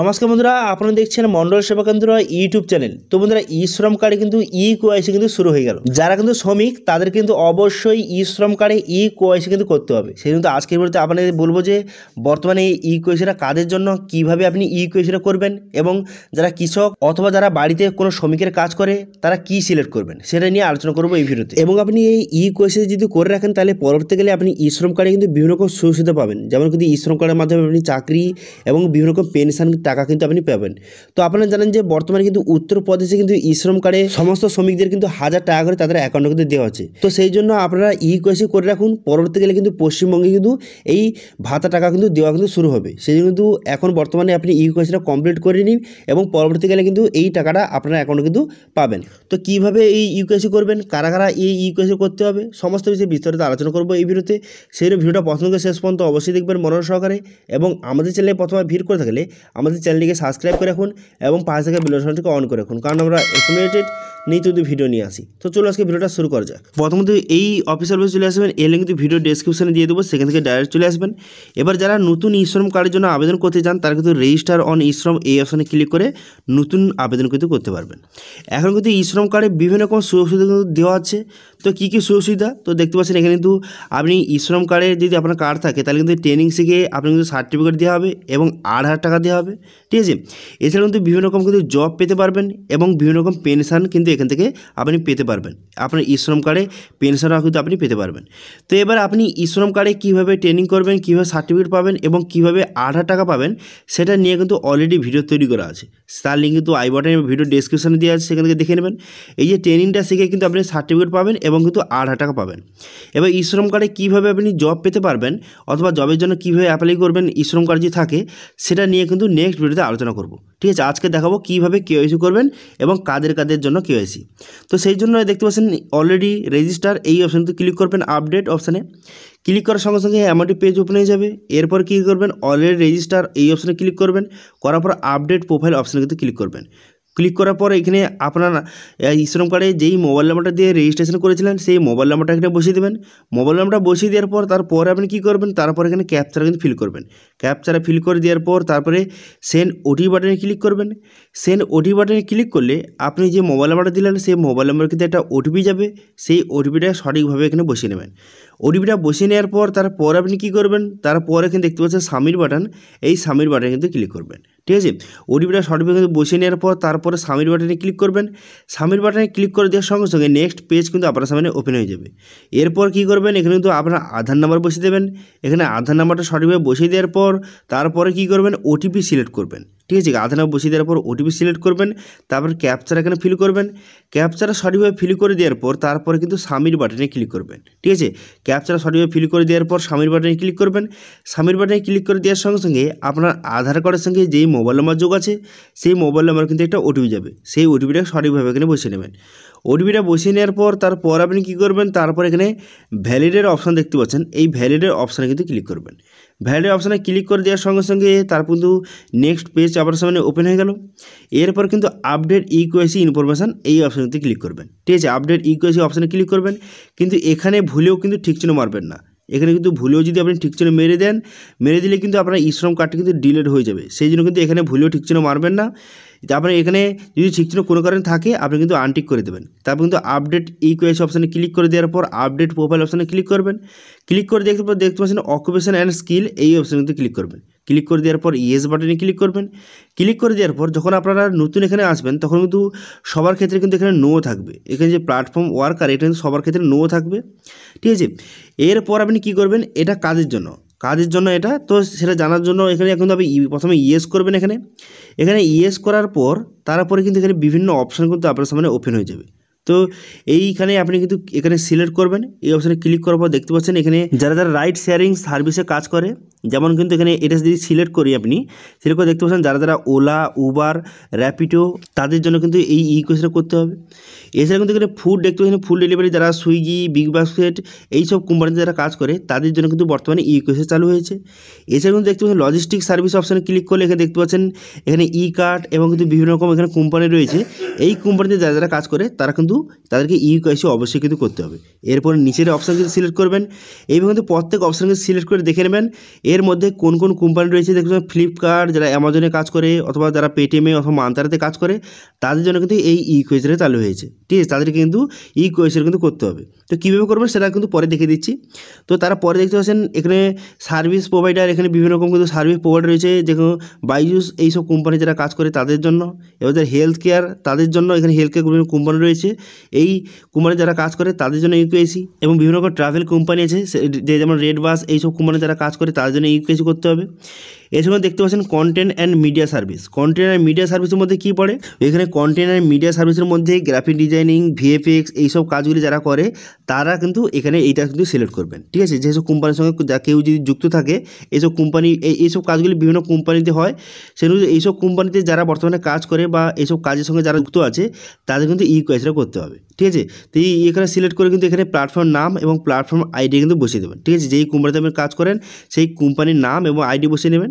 নমস্কার বন্ধুরা আপনারা দেখছেন মন্ডল কেন্দ্র ইউটিউব চ্যানেল তো বন্ধুরা ই শ্রম কার্ডে কিন্তু ই কোয়াইসি কিন্তু শুরু হয়ে গেল যারা কিন্তু শ্রমিক তাদের কিন্তু অবশ্যই ই শ্রম কার্ডে ই কোয়াইসি কিন্তু করতে হবে সেই কিন্তু আজকের বলতে আপনাদের বলবো যে বর্তমানে এই ই কোয়াইসিটা কাদের জন্য কিভাবে আপনি ই কোয়াইসিটা করবেন এবং যারা কৃষক অথবা যারা বাড়িতে কোনো শ্রমিকের কাজ করে তারা কি সিলেক্ট করবেন সেটা নিয়ে আলোচনা করবো এই ভিডিওতে এবং আপনি এই ই কোয়াইসি যদি করে রাখেন তাহলে পরবর্তীকালে আপনি ই শ্রম কার্ডে কিন্তু বিভিন্ন রকম সুবিধা পাবেন যেমন কিন্তু ই শ্রম কার্ডের মাধ্যমে আপনি চাকরি এবং বিভিন্ন রকম পেনশন টাকা কিন্তু আপনি পাবেন তো আপনারা জানেন যে বর্তমানে কিন্তু উত্তরপ্রদেশে কিন্তু শ্রম কার্ডে সমস্ত শ্রমিকদের কিন্তু হাজার টাকা করে তাদের অ্যাকাউন্টে কিন্তু দেওয়া হচ্ছে তো সেই জন্য আপনারা ই কোয়েসি করে রাখুন পরবর্তী গেলে কিন্তু পশ্চিমবঙ্গে কিন্তু এই ভাতা টাকা কিন্তু দেওয়া কিন্তু শুরু হবে সেই জন্য কিন্তু এখন বর্তমানে আপনি ই কোয়েসিটা কমপ্লিট করে নিন এবং পরবর্তীকালে কিন্তু এই টাকাটা আপনার অ্যাকাউন্টে কিন্তু পাবেন তো কিভাবে এই ইউকেসি করবেন কারা কারা এই ইউকেসি করতে হবে সমস্ত বিষয়ে বিস্তারিত আলোচনা করবো এই ভিডিওতে সেই ভিডিওটা পছন্দ করে শেষ পর্যন্ত অবশ্যই দেখবেন মনোর সহকারে এবং আমাদের চ্যানেলে প্রথমে ভিড় করে থাকলে আমাদের আমাদের চ্যানেলটিকে সাবস্ক্রাইব করে রাখুন এবং পাশে থাকা বেলসনটিকে অন করে রাখুন কারণ আমরা রেকমেন্ডেড তো ভিডিও নিয়ে আসি তো চলো আজকে ভিডিওটা শুরু করা যাক প্রথমত এই অফিস অফিসে চলে আসবেন এই লিঙ্ক ভিডিও ডিসক্রিপশানে দিয়ে দেবো সেখান থেকে ডাইরেক্ট চলে আসবেন এবার যারা নতুন ইশ্রম কার্ডের জন্য আবেদন করতে চান তারা কিন্তু রেজিস্টার অন ইশ্রম এই অপশানে ক্লিক করে নতুন আবেদন কিন্তু করতে পারবেন এখন কিন্তু ইশ্রম কার্ডে বিভিন্ন রকম সুযোগ সুবিধা কিন্তু দেওয়া আছে তো কী কী সুযোগ সুবিধা তো দেখতে পাচ্ছেন এখানে কিন্তু আপনি ইশ্রম কার্ডে যদি আপনার কার্ড থাকে তাহলে কিন্তু ট্রেনিং শিখে আপনি কিন্তু সার্টিফিকেট দেওয়া হবে এবং আট হাজার টাকা দেওয়া হবে ঠিক আছে এছাড়াও কিন্তু বিভিন্ন রকম কিন্তু জব পেতে পারবেন এবং বিভিন্ন রকম পেনশন কিন্তু এখান থেকে আপনি পেতে পারবেন আপনার ইশ্রম কার্ডে পেনশনটা কিন্তু আপনি পেতে পারবেন তো এবার আপনি ইশ্রম কার্ডে কীভাবে ট্রেনিং করবেন কীভাবে সার্টিফিকেট পাবেন এবং কীভাবে আট টাকা পাবেন সেটা নিয়ে কিন্তু অলরেডি ভিডিও তৈরি করা আছে তার লিঙ্ক কিন্তু আই বাটনে ভিডিও ডিসক্রিপশানে দেওয়া আছে সেখান থেকে দেখে নেবেন এই যে ট্রেনিংটা শিখে কিন্তু আপনি সার্টিফিকেট পাবেন এবং কিন্তু আট টাকা পাবেন এবার ইশ্রম কার্ডে কীভাবে আপনি জব পেতে পারবেন অথবা জবের জন্য কীভাবে অ্যাপ্লাই করবেন ইশ্রম কার্ড যদি থাকে সেটা নিয়ে কিন্তু নেক্সট ভিডিওতে আলোচনা করব ঠিক আছে আজকে দেখাবো কীভাবে কেওয়াইসি করবেন এবং কাদের কাদের জন্য কেউ কেওয়াইসি তো সেই জন্য দেখতে পাচ্ছেন অলরেডি রেজিস্টার এই অপশানটি ক্লিক করবেন আপডেট অপশানে ক্লিক করার সঙ্গে সঙ্গে অ্যামাউন্টি পেজ ওপেন হয়ে যাবে এরপর কী করবেন অলরেডি রেজিস্টার এই অপশানে ক্লিক করবেন করার পর আপডেট প্রোফাইল অপশানে কিন্তু ক্লিক করবেন ক্লিক করার পর এখানে আপনার শ্রম কার্ডে যেই মোবাইল নাম্বারটা দিয়ে রেজিস্ট্রেশন করেছিলেন সেই মোবাইল নাম্বারটা এখানে বসিয়ে দেবেন মোবাইল নাম্বারটা বসিয়ে দেওয়ার পর তারপরে আপনি কী করবেন তারপর এখানে ক্যাপচার কিন্তু ফিল করবেন ক্যাপচারা ফিল করে দেওয়ার পর তারপরে সেন্ড ওটি বাটনে ক্লিক করবেন সেন্ড ওটি বাটনে ক্লিক করলে আপনি যে মোবাইল নাম্বারটা দিলেন সেই মোবাইল নাম্বার কিন্তু একটা ওটিপি যাবে সেই ওটিপিটা সঠিকভাবে এখানে বসিয়ে নেবেন ওডিপিটা বসিয়ে নেওয়ার পর তারপর আপনি কী করবেন তারপরে এখানে দেখতে পাচ্ছেন সামির বাটন এই সামির বাটনে কিন্তু ক্লিক করবেন ঠিক আছে ওডিপিটা সঠিকভাবে কিন্তু বসিয়ে নেওয়ার পর তারপরে সামির বাটনে ক্লিক করবেন সামির বাটনে ক্লিক করে দেওয়ার সঙ্গে সঙ্গে নেক্সট পেজ কিন্তু আপনার সামনে ওপেন হয়ে যাবে এরপর কি করবেন এখানে কিন্তু আপনার আধার নাম্বার বসিয়ে দেবেন এখানে আধার নাম্বারটা সঠিকভাবে বসিয়ে দেওয়ার পর তারপরে কি করবেন ওটিপি সিলেক্ট করবেন ঠিক আছে আধার নাম বসিয়ে দেওয়ার পর ওটিপি সিলেক্ট করবেন তারপর ক্যাপচার এখানে ফিল করবেন ক্যাপচারা সঠিকভাবে ফিল করে দেওয়ার পর তারপরে কিন্তু স্বামীর বাটনে ক্লিক করবেন ঠিক আছে ক্যাপচারা সঠিকভাবে ফিল করে দেওয়ার পর স্বামীর বাটনে ক্লিক করবেন স্বামীর বাটনে ক্লিক করে দেওয়ার সঙ্গে সঙ্গে আপনার আধার কার্ডের সঙ্গে যেই মোবাইল নাম্বার যোগ আছে সেই মোবাইল নাম্বার কিন্তু একটা ওটিপি যাবে সেই ওটিপিটা সঠিকভাবে এখানে বসিয়ে নেবেন ওটিপিটা বসিয়ে নেওয়ার পর তারপর আপনি কী করবেন তারপর এখানে ভ্যালিডের অপশান দেখতে পাচ্ছেন এই ভ্যালিডের অপশানে কিন্তু ক্লিক করবেন ভ্যালিডের অপশানে ক্লিক করে দেওয়ার সঙ্গে সঙ্গে তার কিন্তু নেক্সট পেজ আবার সামনে ওপেন হয়ে গেল এরপর কিন্তু আপডেট ইকোয়েসি ইনফরমেশান এই অপশান কিন্তু ক্লিক করবেন ঠিক আছে আপডেট ইকোয়েসি অপশানে ক্লিক করবেন কিন্তু এখানে ভুলেও কিন্তু ঠিক চিহ্ন মারবেন না এখানে কিন্তু ভুলেও যদি আপনি ঠিক চিহ্ন মেরে দেন মেরে দিলে কিন্তু আপনার ইশ্রম কার্ডটি কিন্তু ডিলেট হয়ে যাবে সেই জন্য কিন্তু এখানে ভুলেও ঠিক চিহ্ন মারবেন না আপনার এখানে যদি ঠিক কোনো কারণে থাকে আপনি কিন্তু আনটিক করে দেবেন তারপর কিন্তু আপডেট ইকোয়েস অপশানে ক্লিক করে দেওয়ার পর আপডেট প্রোফাইল অপশানে ক্লিক করবেন ক্লিক করে দেখতে পর দেখতে পাচ্ছেন অকুপেশন অ্যান্ড স্কিল এই অপশানে কিন্তু ক্লিক করবেন ক্লিক করে দেওয়ার পর ইয়েস বাটনে ক্লিক করবেন ক্লিক করে দেওয়ার পর যখন আপনারা নতুন এখানে আসবেন তখন কিন্তু সবার ক্ষেত্রে কিন্তু এখানে নো থাকবে এখানে যে প্ল্যাটফর্ম ওয়ার্কার এটা কিন্তু সবার ক্ষেত্রে নো থাকবে ঠিক আছে এরপর আপনি কি করবেন এটা কাজের জন্য কাজের জন্য এটা তো সেটা জানার জন্য এখানে কিন্তু আপনি প্রথমে ইয়েস করবেন এখানে এখানে ইয়েস করার পর তারপরে কিন্তু এখানে বিভিন্ন অপশান কিন্তু আপনার সামনে ওপেন হয়ে যাবে তো এইখানে আপনি কিন্তু এখানে সিলেক্ট করবেন এই অপশানে ক্লিক করার পর দেখতে পাচ্ছেন এখানে যারা যারা রাইড শেয়ারিং সার্ভিসে কাজ করে যেমন কিন্তু এখানে এটা যদি সিলেক্ট করি আপনি সিলেক্ট করে দেখতে পাচ্ছেন যারা যারা ওলা উবার র্যাপিডো তাদের জন্য কিন্তু এই ই কোয়েশনটা করতে হবে এছাড়া কিন্তু এখানে ফুড দেখতে পাচ্ছেন ফুড ডেলিভারি যারা সুইগি বিগ বাস্কেট এইসব কোম্পানিতে যারা কাজ করে তাদের জন্য কিন্তু বর্তমানে ই কোয়েশন চালু হয়েছে এছাড়া কিন্তু দেখতে পাচ্ছেন লজিস্টিক সার্ভিস অপশানে ক্লিক করলে এখানে দেখতে পাচ্ছেন এখানে ই কার্ড এবং কিন্তু বিভিন্ন রকম এখানে কোম্পানি রয়েছে এই কোম্পানিতে যারা যারা কাজ করে তারা কিন্তু তাদেরকে ইউ e অবশ্যই কিন্তু করতে হবে এরপর নিচের অপশান কিন্তু সিলেক্ট করবেন এইভাবে কিন্তু প্রত্যেক অপশান কিন্তু সিলেক্ট করে দেখে নেবেন এর মধ্যে কোন কোন কোম্পানি রয়েছে দেখবেন ফ্লিপকার্ট যারা অ্যামাজনে কাজ করে অথবা যারা পেটিএমে অথবা মান্তারাতে কাজ করে তাদের জন্য কিন্তু এই ই e চালু হয়েছে ঠিক আছে তাদেরকে কিন্তু ই কোয়েশন কিন্তু করতে হবে তো কীভাবে করবেন সেটা কিন্তু পরে দেখে দিচ্ছি তো তারা পরে দেখতে পাচ্ছেন এখানে সার্ভিস প্রোভাইডার এখানে বিভিন্ন রকম কিন্তু সার্ভিস প্রোভাইডার রয়েছে কোনো বাইজুস এইসব কোম্পানি যারা কাজ করে তাদের জন্য এবার হেলথ কেয়ার তাদের জন্য এখানে হেলথ কেয়ার বিভিন্ন কোম্পানি রয়েছে এই কোম্পানি যারা কাজ করে তাদের জন্য ইউকেসি এবং বিভিন্ন রকম ট্রাভেল কোম্পানি আছে যে যেমন রেড বাস এইসব কোম্পানি যারা কাজ করে তাদের জন্য ইউকেসি করতে হবে এছাড়াও দেখতে পাচ্ছেন content and media service content and media সার্ভিসের মধ্যে কী পড়ে এখানে কন্টেন্ট অ্যান্ড মিডিয়া সার্ভিসের মধ্যে গ্রাফিক ডিজাইনিং ভিএফএক্স এইসব কাজগুলি যারা করে তারা কিন্তু এখানে এইটা কিন্তু সিলেক্ট করবেন ঠিক আছে যেসব কোম্পানির সঙ্গে কেউ যদি যুক্ত থাকে এইসব কোম্পানি এইসব কাজগুলি বিভিন্ন কোম্পানিতে হয় সেগুলো এইসব কোম্পানিতে যারা বর্তমানে কাজ করে বা এইসব কাজের সঙ্গে যারা যুক্ত আছে তাদের কিন্তু ই কোয়েসটা করতে হবে ঠিক আছে তো এই এখানে সিলেক্ট করে কিন্তু এখানে প্ল্যাটফর্ম নাম এবং প্ল্যাটফর্ম আইডি কিন্তু বসিয়ে দেবেন ঠিক আছে যেই কোম্পানিতে আপনি কাজ করেন সেই কোম্পানির নাম এবং আইডি বসিয়ে নেবেন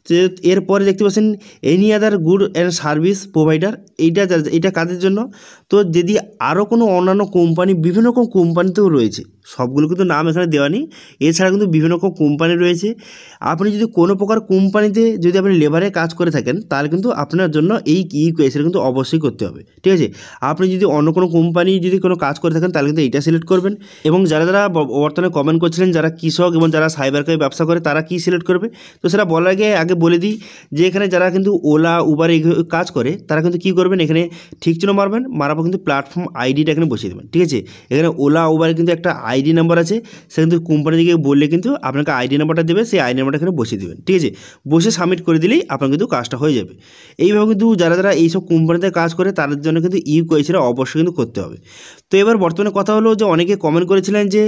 যে এরপরে দেখতে পাচ্ছেন any other good and service provider এইটা এটা কাদের জন্য তো যদি আরও কোনো অন্যান্য কোম্পানি বিভিন্ন রকম কোম্পানিতেও রয়েছে সবগুলো কিন্তু নাম এখানে দেওয়া নেই এছাড়া কিন্তু বিভিন্ন রকম কোম্পানি রয়েছে আপনি যদি কোনো প্রকার কোম্পানিতে যদি আপনি লেবারে কাজ করে থাকেন তাহলে কিন্তু আপনার জন্য এই ই কোয়েশন কিন্তু অবশ্যই করতে হবে ঠিক আছে আপনি যদি অন্য কোনো কোম্পানি যদি কোনো কাজ করে থাকেন তাহলে কিন্তু এইটা সিলেক্ট করবেন এবং যারা যারা বর্তমানে কমেন্ট করছিলেন যারা কৃষক এবং যারা সাইবার ব্যবসা করে তারা কি সিলেক্ট করবে তো সেটা বলার আগে আগে আপনাকে বলে দিই যে এখানে যারা কিন্তু ওলা উবার কাজ করে তারা কিন্তু কী করবেন এখানে ঠিক চিহ্ন মারবেন মারার পর কিন্তু প্ল্যাটফর্ম আইডিটা এখানে বসিয়ে দেবেন ঠিক আছে এখানে ওলা উবারের কিন্তু একটা আইডি নাম্বার আছে সে কিন্তু কোম্পানি থেকে বললে কিন্তু আপনাকে আইডি নাম্বারটা দেবে সেই আইডি নাম্বারটা এখানে বসিয়ে দেবেন ঠিক আছে বসে সাবমিট করে দিলেই আপনার কিন্তু কাজটা হয়ে যাবে এইভাবে কিন্তু যারা যারা এইসব কোম্পানিতে কাজ করে তাদের জন্য কিন্তু ইউ কোয়েসিটা অবশ্যই কিন্তু করতে হবে তো এবার বর্তমানে কথা হলো যে অনেকে কমেন্ট করেছিলেন যে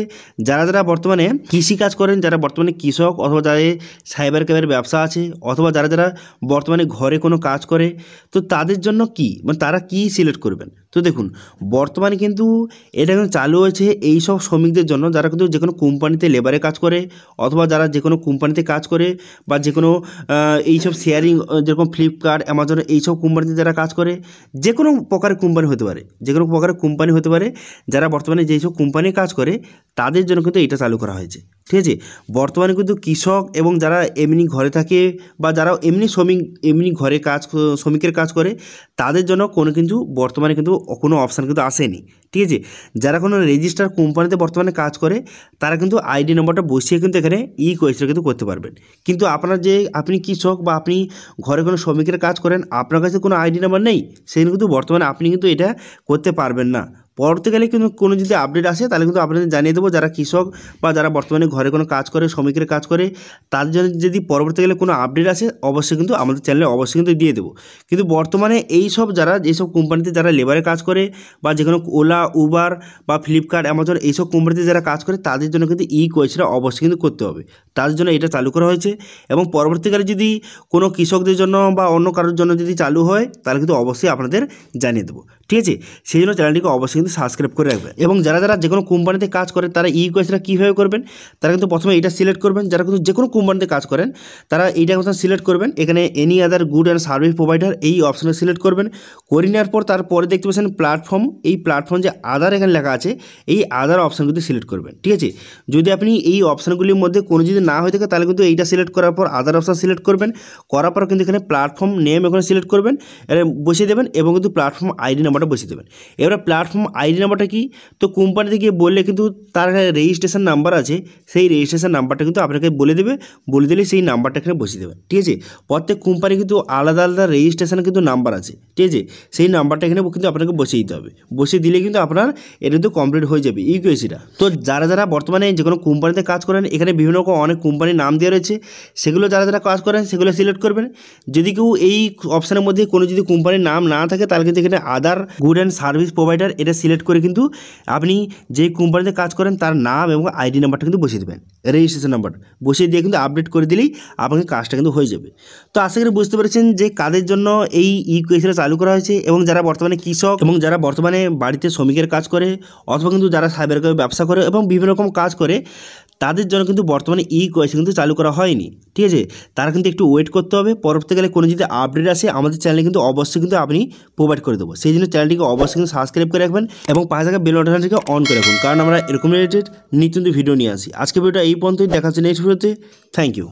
যারা যারা বর্তমানে কৃষিকাজ করেন যারা বর্তমানে কৃষক অথবা যাদের সাইবার ক্যাবের ব্যবসা আছে অথবা যারা যারা বর্তমানে ঘরে কোনো কাজ করে তো তাদের জন্য কি মানে তারা কি সিলেক্ট করবেন তো দেখুন বর্তমানে কিন্তু এটা কিন্তু চালু হয়েছে এই সব শ্রমিকদের জন্য যারা কিন্তু যে কোনো কোম্পানিতে লেবারে কাজ করে অথবা যারা যে কোনো কোম্পানিতে কাজ করে বা যে কোনো এই সব শেয়ারিং যেরকম ফ্লিপকার্ট অ্যামাজন এই সব কোম্পানিতে যারা কাজ করে যে কোনো প্রকারের কোম্পানি হতে পারে যে কোনো প্রকারের কোম্পানি হতে পারে যারা বর্তমানে যেই সব কোম্পানি কাজ করে তাদের জন্য কিন্তু এটা চালু করা হয়েছে ঠিক আছে বর্তমানে কিন্তু কৃষক এবং যারা এমনি ঘরে থাকে বা যারা এমনি শ্রমিক এমনি ঘরে কাজ শ্রমিকের কাজ করে তাদের জন্য কোনো কিন্তু বর্তমানে কিন্তু কোনো অপশান কিন্তু আসেনি ঠিক আছে যারা কোনো রেজিস্টার কোম্পানিতে বর্তমানে কাজ করে তারা কিন্তু আইডি নম্বরটা বসিয়ে কিন্তু এখানে ই কোয়েশটা কিন্তু করতে পারবেন কিন্তু আপনার যে আপনি কৃষক বা আপনি ঘরে কোনো শ্রমিকের কাজ করেন আপনার কাছে কোনো আইডি নাম্বার নেই সেখানে কিন্তু বর্তমানে আপনি কিন্তু এটা করতে পারবেন না পরবর্তীকালে কিন্তু কোনো যদি আপডেট আসে তাহলে কিন্তু আপনাদের জানিয়ে দেবো যারা কৃষক বা যারা বর্তমানে ঘরে কোনো কাজ করে শ্রমিকের কাজ করে তার জন্য যদি পরবর্তীকালে কোনো আপডেট আসে অবশ্যই কিন্তু আমাদের চ্যানেলে অবশ্যই কিন্তু দিয়ে দেবো কিন্তু বর্তমানে এই সব যারা যেসব কোম্পানিতে যারা লেবারে কাজ করে বা যে কোনো ওলা উবার বা ফ্লিপকার্ট অ্যামাজন এইসব কোম্পানিতে যারা কাজ করে তাদের জন্য কিন্তু ই কোয়েসটা অবশ্যই কিন্তু করতে হবে তার জন্য এটা চালু করা হয়েছে এবং পরবর্তীকালে যদি কোনো কৃষকদের জন্য বা অন্য কারোর জন্য যদি চালু হয় তাহলে কিন্তু অবশ্যই আপনাদের জানিয়ে দেবো ঠিক আছে সেই জন্য চ্যানেলটিকে অবশ্যই কিন্তু সাবস্ক্রাইব করে রাখবেন এবং যারা যারা যে কোনো কোম্পানিতে কাজ করে তারা ই কোয়েশনটা কীভাবে করবেন তারা কিন্তু প্রথমে এটা সিলেক্ট করবেন যারা কিন্তু যে কোনো কোম্পানিতে কাজ করেন তারা এইটা কথা সিলেক্ট করবেন এখানে any other good and service provider এই অপশানে সিলেক্ট করবেন করে নেওয়ার পর তারপরে দেখতে পাচ্ছেন প্ল্যাটফর্ম এই প্ল্যাটফর্ম যে আদার এখানে লেখা আছে এই আদার অপশান কিন্তু সিলেক্ট করবেন ঠিক আছে যদি আপনি এই অপশানগুলির মধ্যে কোনো যদি না হয়ে থাকে তাহলে কিন্তু এইটা সিলেক্ট করার পর আদার অপশান সিলেক্ট করবেন করার পর কিন্তু এখানে প্ল্যাটফর্ম নেম এখানে সিলেক্ট করবেন বসিয়ে দেবেন এবং কিন্তু প্ল্যাটফর্ম আইডি নাম্বারটা বসিয়ে দেবেন এবার প্ল্যাটফর্ম আইডি নাম্বারটা কি তো কোম্পানিতে গিয়ে বললে কিন্তু তার রেজিস্ট্রেশন নাম্বার আছে সেই রেজিস্ট্রেশন নাম্বারটা কিন্তু আপনাকে বলে দেবে বলে দিলে সেই নাম্বারটা এখানে বসিয়ে দেবে ঠিক আছে প্রত্যেক কোম্পানি কিন্তু আলাদা আলাদা রেজিস্ট্রেশন কিন্তু নাম্বার আছে ঠিক আছে সেই নাম্বারটা এখানে কিন্তু আপনাকে বসিয়ে দিতে হবে বসিয়ে দিলে কিন্তু আপনার এটা কিন্তু কমপ্লিট হয়ে যাবে ইউকেসিটা তো যারা যারা বর্তমানে যে কোনো কোম্পানিতে কাজ করেন এখানে বিভিন্ন রকম অনেক কোম্পানির নাম দেওয়া রয়েছে সেগুলো যারা যারা কাজ করেন সেগুলো সিলেক্ট করবেন যদি কেউ এই অপশানের মধ্যে কোনো যদি কোম্পানির নাম না থাকে তাহলে কিন্তু এখানে other good and service provider এটা সিলেক্ট করে কিন্তু আপনি যেই কোম্পানিতে কাজ করেন তার নাম এবং আইডি নাম্বারটা কিন্তু বসিয়ে দেবেন রেজিস্ট্রেশন নাম্বার বসিয়ে দিয়ে কিন্তু আপডেট করে দিলেই আপনাকে কাজটা কিন্তু হয়ে যাবে তো আশা করি বুঝতে পেরেছেন যে কাদের জন্য এই ই চালু করা হয়েছে এবং যারা বর্তমানে কৃষক এবং যারা বর্তমানে বাড়িতে শ্রমিকের কাজ করে অথবা কিন্তু যারা সাইবার ব্যবসা করে এবং বিভিন্ন রকম কাজ করে তাদের জন্য কিন্তু বর্তমানে ই কয়েছে কিন্তু চালু করা হয়নি ঠিক আছে তারা কিন্তু একটু ওয়েট করতে হবে পরবর্তীকালে কোনো যদি আপডেট আসে আমাদের চ্যানেলে কিন্তু অবশ্যই কিন্তু আপনি প্রোভাইড করে দেবো সেই জন্য চ্যানেলটিকে অবশ্যই কিন্তু সাবস্ক্রাইব করে রাখবেন এবং পাঁচ টাকা বেল বাটনটিকে অন করে রাখুন কারণ আমরা এরকম রিলেটেড নিত্য ভিডিও নিয়ে আসি আজকে ভিডিওটা এই পর্যন্তই দেখা হচ্ছে নেক্সট ভিডিওতে থ্যাংক ইউ